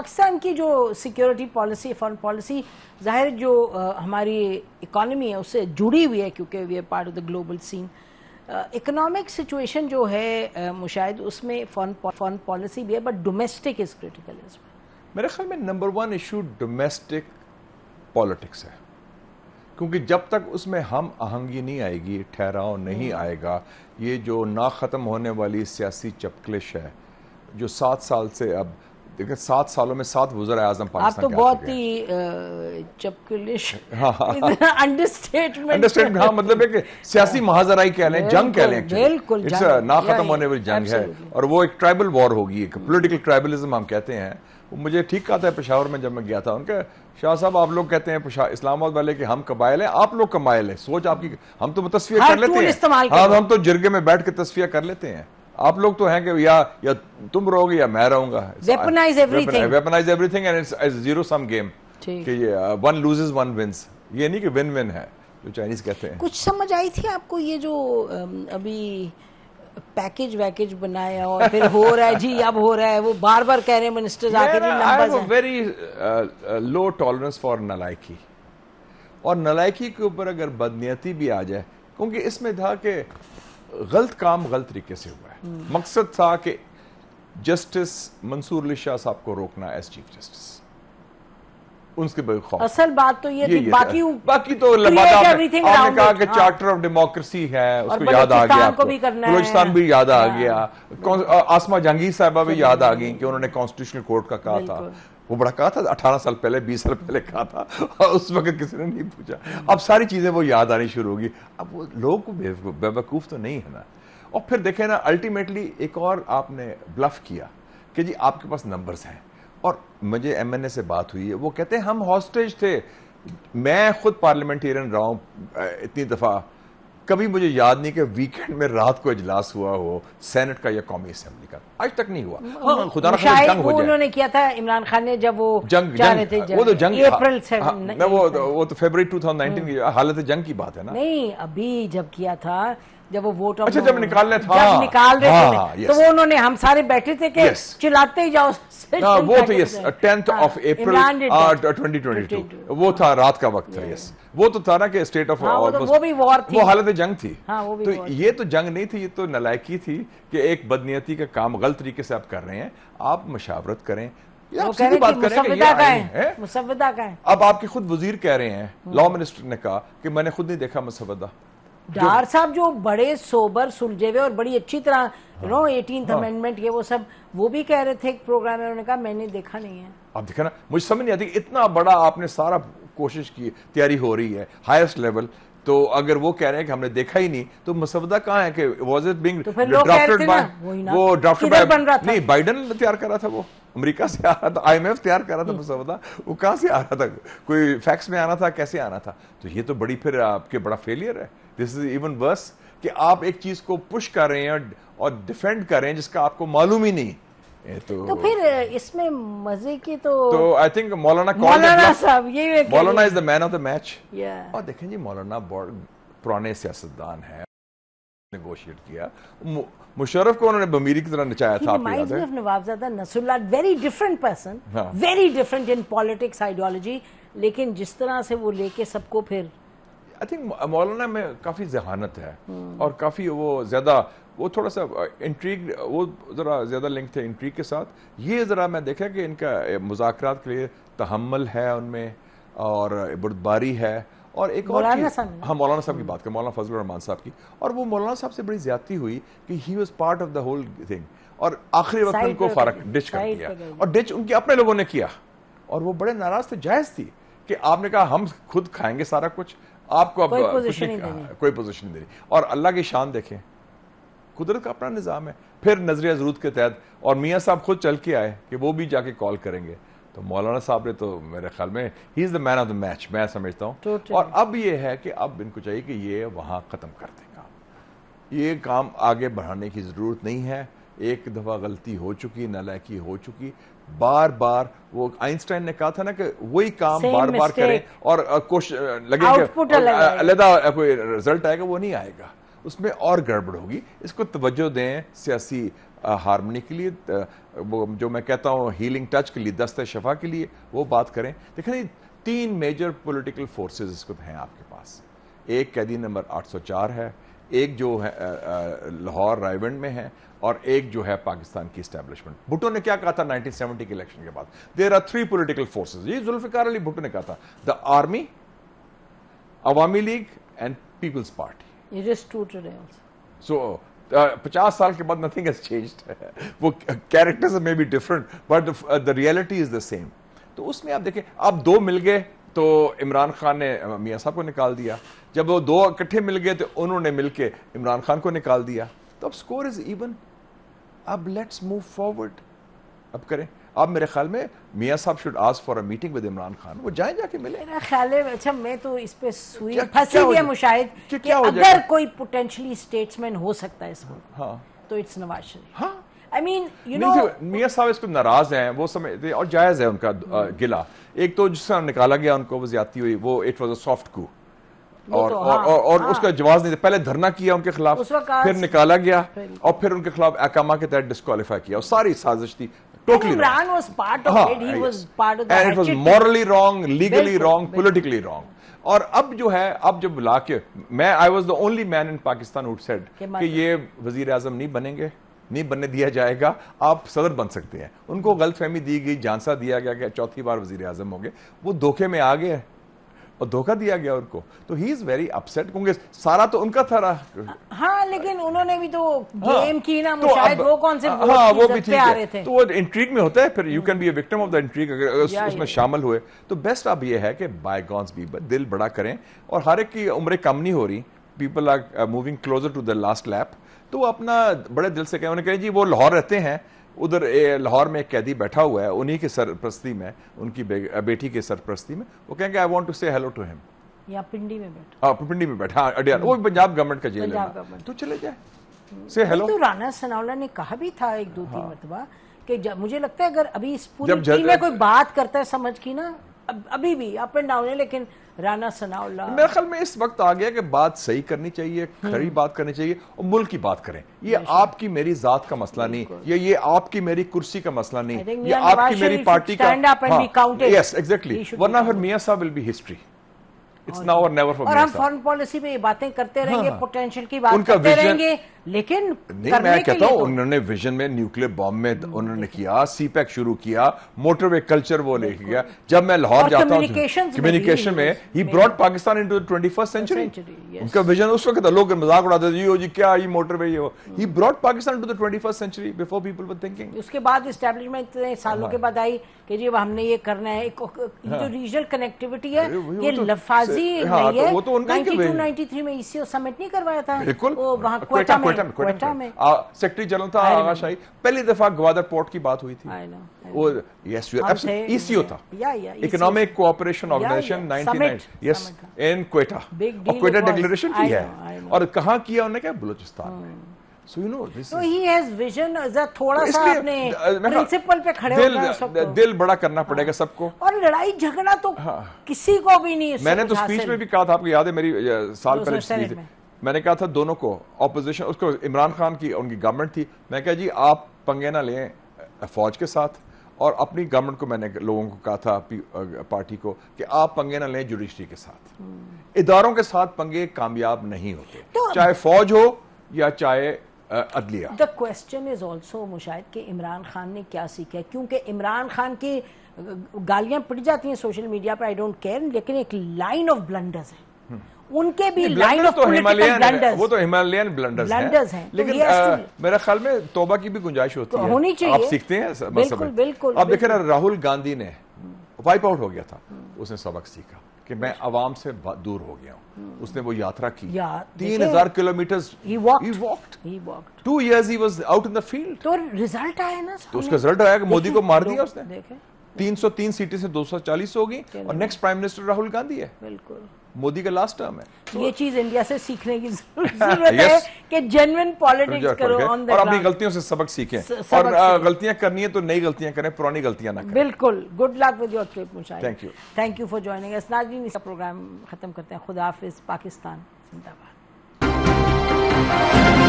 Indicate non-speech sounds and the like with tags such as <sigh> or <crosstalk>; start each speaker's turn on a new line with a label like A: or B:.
A: पाकिस्तान की जो security policy foreign policy जाहिर जो आ, हमारी इकॉनमी है उससे जुड़ी हुई है क्योंकि we are part of the global scene economic situation जो है मुशाहिद उसमें फॉरन फॉरन पॉलिसी भी है बट डोमेस्टिक इज क्रिटिकल इसमें
B: मेरे ख्याल में number one issue domestic politics है क्योंकि जब तक उसमें हम आहंगी नहीं आएगी ठहराव नहीं हम्म। आएगा ये जो ना ख़त्म होने वाली सियासी चपकलिश है जो सात साल से अब देखिए सात सालों में सात वजर आजम पाकिस्तान आप तो बहुत
A: ही चपकुलिश अंडरस्टेटमेंट अंडरस्टेटमेंट हाँ
B: मतलब है कि सियासी हाँ। महाजराई कह लें जंग कह लें बिल्कुल इट्स ना खत्म होने वाली जंग है और वो एक ट्राइबल वॉर होगी एक पॉलिटिकल ट्राइबलिज्म हम कहते हैं वो मुझे ठीक कहा था पेशावर में जब मैं गया था उनके शाह साहब आप लोग कहते हैं इस्लामाबाद वाले कि हम कबायल हैं आप लोग कमायल हैं सोच आपकी हम तो तस्वीर हाँ, कर लेते हैं हाँ, हम तो जिरगे में बैठ के तस्वीर कर लेते हैं आप लोग तो हैं कि या या तुम रहोगे या मैं रहूंगा weaponise everything weaponise everything and it's zero sum game कि ये वन लूजेस वन विंस ये नहीं कि विन विन है जो चाइनीज कहते हैं कुछ
A: समझ आई थी आपको ये जो um, अभी पैकेज वैकेज बनाया और फिर हो रहा है जी अब हो रहा है वो बार बार कह रहे हैं मिनिस्टर्स आके जी नंबर्स हैं
B: वेरी लो टॉलरेंस फॉर नलायकी और नलायकी के ऊपर अगर बदनीयती भी आ जाए क्योंकि इसमें था कि गलत काम गलत तरीके से हुआ है मकसद था कि जस्टिस मंसूर अली शाह साहब को रोकना एज चीफ जस्टिस उनके बेखौफ असल
A: बात तो ये, ये, ये बाकी
B: बाकी तो आपने कहा कि चार्टर ऑफ डेमोक्रेसी है उसको याद आ गया बलोचिस्तान भी याद आ हाँ। गया आसमा जहांगीर साहबा भी याद आ गई कि उन्होंने कॉन्स्टिट्यूशनल कोर्ट का कहा था वो बड़ा कहा था अठारह साल पहले बीस साल पहले कहा था और उस वक्त किसी ने नहीं पूछा अब सारी चीज़ें वो याद आनी शुरू होगी अब वो लोग बेवकूफ़ तो नहीं है ना और फिर देखें ना अल्टीमेटली एक और आपने ब्लफ किया कि जी आपके पास नंबर्स हैं और मुझे ए से बात हुई है वो कहते हैं हम हॉस्टेज थे मैं खुद पार्लियामेंटेरियन रहा हूँ इतनी दफ़ा कभी मुझे याद नहीं कि वीकेंड में रात को इजलास हुआ हो सेनेट का या कौमी असेंबली का आज तक नहीं हुआ हाँ, खुदा जंग हो उन्होंने
A: किया था इमरान खान ने जब वो जंग, जंग थे जंग, वो तो जंग अप्रैल से हाँ,
B: वो तो, वो तो फरवरी 2019 हम्म। की हालत जंग की बात है ना
A: नहीं अभी जब किया था जब वो वोट अच्छा जब निकाल रहे थे निकाल रहे थे तो वो उन्होंने हम सारे बैठे थे कि चिल्लाते ही जाओ <laughs> वो तो yes
B: tenth of April twenty twenty two वो था रात का वक्त था यस वो तो था ना कि स्टेट ऑफ हाँ, तो- वो भी वॉर वो हालत जंग थी हाँ, तो ये तो जंग नहीं थी ये तो नलायकी थी कि एक बदनीयती का काम गलत तरीके से आप कर रहे हैं आप मशावरत करें अब आपके खुद वजीर कह रहे हैं लॉ हम्म। मिनिस्टर ने कहा कि मैंने खुद नहीं देखा मुसवदा
A: डार साहब जो बड़े सोबर सुलझे हुए और बड़ी अच्छी तरह यू नो एटीन अमेंडमेंट ये वो सब वो भी कह रहे थे एक प्रोग्राम में उन्होंने कहा मैंने देखा नहीं है
B: आप देखा ना मुझे समझ नहीं आती इतना बड़ा आपने सारा कोशिश की तैयारी हो रही है हाईएस्ट लेवल तो अगर वो कह रहे हैं कि हमने देखा ही नहीं तो मसवदा कहाँ है कि was it being drafted by वो ड्राफ्टेड बाय नहीं बाइडन तैयार कर रहा था वो अमेरिका से आ रहा था आईएमएफ तैयार कर रहा था हम्म। मसवदा वो कहाँ से आ रहा था कोई फैक्स में आना था कैसे आना था तो ये तो बड़ी फिर आपके बड़ा फेलियर है दिस इज इवन वर्स कि आप एक चीज को पुश कर रहे हैं और डिफेंड कर रहे हैं जिसका आपको मालूम ही नहीं तो, तो फिर
A: इसमें मजे की तो तो
B: आई थिंक मौलाना मौलाना साहब
A: ये मौलाना is
B: the man of the match और देखें जी मौलाना बहुत पुराने सियासतदान है नेगोशिएट किया मुशर्रफ को उन्होंने बमीरी की तरह नचाया था of
A: Nawabzada Nasrullah very different person very different in politics ideology लेकिन जिस तरह से वो लेके सबको फिर
B: आई थिंक मौलाना में काफ़ी जहानत है हम्म। और काफ़ी वो ज़्यादा वो थोड़ा सा इंट्रीग वो ज़रा ज़्यादा लिंक थे इंट्रीग के साथ ये ज़रा मैं देखा कि इनका मुजाकर के लिए तहमल है उनमें और बुरदबारी है और एक और हम हाँ मौलाना साहब की हम्म। बात करें मौलाना फजल रहमान साहब की और वो मौलाना साहब से बड़ी ज्यादा हुई कि he was part of the whole thing और आखिरी वक्त उनको फर्क डिच कर दिया और डिच उनके अपने लोगों ने किया और वो बड़े नाराज थे जायज थी कि आपने कहा हम खुद खाएंगे सारा कुछ आपको अब कोई पोजीशन हाँ, नहीं देनी और अल्लाह की शान देखें कुदरत का अपना निज़ाम है फिर नजरिया जरूरत के तहत और मियाँ साहब खुद चल के आए कि वो भी जाके कॉल करेंगे तो मौलाना साहब ने तो मेरे ख्याल में he is the man of the match मैं समझता हूँ तो और अब ये है कि अब इनको चाहिए कि ये वहाँ ख़त्म कर दें काम ये काम आगे बढ़ाने की ज़रूरत नहीं है एक दफ़ा गलती हो चुकी नलायकी हो चुकी बार बार वो आइंस्टाइन ने कहा था ना कि वही काम बार बार करें और कोशिश लगेगा अलहदा कोई रिजल्ट आएगा वो नहीं आएगा उसमें और गड़बड़ होगी इसको तवज्जो दें सियासी हारमोनी के लिए वो जो मैं कहता हूँ हीलिंग टच के लिए दस्त शफा के लिए वो बात करें देखें तीन मेजर पॉलिटिकल फोर्सेस इसको हैं आपके पास एक कैदी नंबर 804 है एक जो है लाहौर रायबंड में है और एक जो है पाकिस्तान की स्टैब्लिशमेंट भुट्टो ने क्या कहा था 1970 के इलेक्शन के बाद there are three political forces ये जुल्फिकार अली भुट्टो ने कहा था the army Awami League and People's
A: Party
B: so पचास साल के बाद नथिंग हैज चेंज वो characters may be different but the reality is the same तो उसमें आप देखें आप दो मिल गए तो इमरान खान ने मियाँ साहब को निकाल दिया जब वो दो इकट्ठे मिल गए तो उन्होंने मिल के इमरान खान को निकाल दिया तो अब स्कोर इज इवन अब लेट्स मूव फॉरवर्ड अब करें अब मेरे ख्याल में मियाँ साहब should ask for a meeting with Imran Khan वो जाए जाके
A: मिले मेरा ख्याल है अच्छा मैं तो इस पे सुई फंसी हुई है मुशाहिद कि अगर कोई पोटेंशियली स्टेट्समैन हो सकता है इस मुल्क हाँ तो इट्स नवाज शरीफ हाँ आई मीन यू नो
B: मियाँ साहब इस पर नाराज हैं वो समझते और जायज़ है उनका hmm. गिला एक तो जिस तरह निकाला गया उनको ज्यादा हुई वो it was a soft coup
A: और, तो, और, हाँ, और, और हाँ, उसका
B: जवाब नहीं पहले धरना किया उनके खिलाफ फिर निकाला गया फिर, और फिर उनके खिलाफ एकामा के तहत डिस्कालीफाई किया और सारी साजिश थी totally
A: it was morally wrong legally wrong
B: politically wrong और अब जो है अब जब बुला के मैं I was the only man in Pakistan upset कि मतलब? ये वजीर आजम नहीं बनेंगे नहीं बनने दिया जाएगा आप सदर बन सकते हैं उनको गलतफहमी दी गई झांसा दिया गया क्या चौथी बार वजीर अजम हो गए वो धोखे में आ गए और धोखा दिया गया उनको तो ही इज वेरी अपसेट क्योंकि सारा तो उनका था रहा
A: हाँ लेकिन उन्होंने भी तो गेम हाँ, की ना तो अब, वो कौन से हाँ, वो हाँ, भी ठीक है थे। तो
B: वो इंट्रीग में होता है फिर you can be victim of the intrigue अगर उस, उसमें शामिल हुए तो बेस्ट आप ये है कि बाय गॉन्स भी दिल बड़ा करें और हर एक की उम्र कम नहीं हो रही people are moving closer to the last lap तो अपना बड़े दिल से कहें उन्हें कहे जी वो लाहौर रहते हैं उधर लाहौर में एक कैदी बैठा हुआ है उन्हीं की सरप्रस्ती में उनकी बेटी की सरप्रस्ती में वो कहेंगे I want to say hello to him
A: या पिंडी में बैठा
B: हाँ पिंडी में बैठा हाँ, अडियार वो पंजाब गवर्नमेंट का जेल है तो चले जाए से हम्म। हेलो तो
A: राणा सनावला ने कहा भी था एक दो तीन हाँ। मरतबा कि मुझे लगता है अगर अभी इस पूरी टीम में कोई बात करता है समझ की ना अभी भी अप एंड डाउन है लेकिन राना सनाउल्ला मेरे
B: ख्याल में इस वक्त आ गया कि बात सही करनी चाहिए हम्म। खड़ी बात करनी चाहिए और मुल्क की बात करें ये आपकी मेरी जात का मसला नहीं ये ये आपकी मेरी कुर्सी का मसला नहीं ये आपकी मेरी पार्टी का यस एग्जैक्टली हाँ, वरना फिर मियाँ साहब will be history it's now or never for और हम फॉरेन
A: पॉलिसी में ये बातें करते रहेंगे पोटेंशियल हाँ, हाँ। की बात करते रहेंगे लेकिन नहीं मैं कहता हूं तो-
B: उन्होंने विजन में न्यूक्लियर बॉम्ब में तो उन्होंने किया सीपैक शुरू किया मोटरवे कल्चर वो लेके गया जब मैं लाहौर जाता हूँ कम्युनिकेशन में he brought Pakistan into twenty first century उनका विजन उस वक्त लोग मजाक उड़ाते थे जी क्या ये मोटरवे ये he brought Pakistan to the twenty first century before people were thinking
A: उसके बाद स्टैब्लिशमेंट इतने सालों हाँ। के बाद आई कि जी हमने ये करना है जो रीजनल हाँ। कनेक्टिविटी है ये तो लफाजी नहीं हाँ, है 92 93 में ईसीओ e समिट नहीं करवाया था बिल्कुल वहां कोटा क्वेटा में क्वेटा में
B: सेक्रेटरी जनरल था आगा शाही पहली दफा ग्वादर पोर्ट की बात हुई थी वो यस ईसीओ हाँ, था economic cooperation organisation 99 yes in Quetta और क्वेटा डिक्लेरेशन की है और कहां किया उन्होंने क्या बलूचिस्तान में you know this so
A: he has vision has a थोड़ा सा अपने प्रिंसिपल पे खड़े दिल, होना
B: दिल बड़ा करना पड़ेगा हाँ। सबको
A: और लड़ाई झगड़ा तो हाँ। किसी को भी नहीं मैंने तो स्पीच में भी
B: कहा था आपको याद है मेरी साल पहले स्पीच मैंने कहा था दोनों को अपोजिशन उसको इमरान खान की उनकी गवर्नमेंट थी मैं कहा जी आप पंगे ना लें फौज के साथ और अपनी गवर्नमेंट को मैंने लोगों को कहा था पार्टी को कि आप पंगे ना लें जुडिशरी के साथ हम्म। इदारों के साथ पंगे कामयाब नहीं होते तो चाहे फौज हो या चाहे अदलिया the
A: question is also Mushahid कि इमरान खान ने क्या सीखा क्योंकि इमरान खान की गालियां पड़ जाती हैं सोशल मीडिया पर आई डोंट केयर लेकिन एक लाइन ऑफ ब्लंडर्स है हम्म। उनके भी लाइन ऑफ तो हिमालयन वो
B: तो हिमालयन ब्लंडर्स, ब्लंडर्स हैं तो लेकिन तो मेरे ख्याल में तौबा की भी गुंजाइश होती तो है होनी चाहिए आप सीखते हैं बिल्कुल बिल्कुल आप देखे ना राहुल गांधी ने वाइप हम्म। आउट हो गया था उसने सबक सीखा कि मैं आवाम से दूर हो गया हूँ हम्म। उसने वो यात्रा की तीन हजार kilometre two years he was out in the field तो रिजल्ट आया ना तो उसका रिजल्ट आया कि मोदी को मार दिया उसने देखे 303 सीटें से 240 होगी और next prime minister Rahul Gandhi है बिल्कुल मोदी का लास्ट टर्म है
A: तो ये चीज इंडिया से सीखने की <laughs> जरूरत है कि जेन्युइन पॉलिटिक्स करो ऑन द और अपनी गलतियों
B: से सबक सीखें और गलतियां करनी है तो नई गलतियां करें पुरानी गलतियां ना करें
A: बिल्कुल good luck with your trip Mushahid thank you thank you for joining us नाजरीन इसका प्रोग्राम खत्म करते हैं खुदा हाफिज पाकिस्तान जिंदाबाद